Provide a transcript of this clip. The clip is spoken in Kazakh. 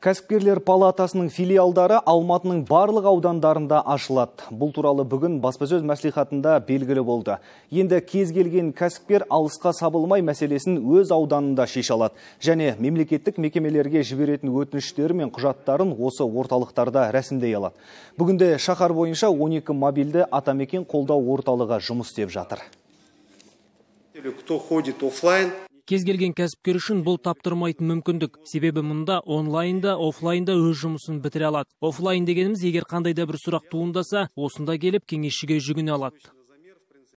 Кәсіпкерлер палатасының филиалдары Алматының барлық аудандарында ашылады. Бұл туралы бүгін баспасөз мәслихатында белгілі болды. Енді кез келген кәсіпкер алысқа сабылмай мәселесін өз ауданында шеше алады және мемлекеттік мекемелерге жіберетін өтініштері мен құжаттарын осы орталықтарда рәсімдей алады. Бүгінде шаһар бойынша 12 мобильді атамекен қолдау орталығы жұмыс істеп жатыр кез келген кәсіпкер үшін бұл таптырмайтын мүмкіндік себебі мұнда онлайн да онлайнда да өз жұмысын бітіре алады Офлайн дегеніміз егер қандай да бір сұрақ туындаса осында келіп кеңесшіге жүгіне алады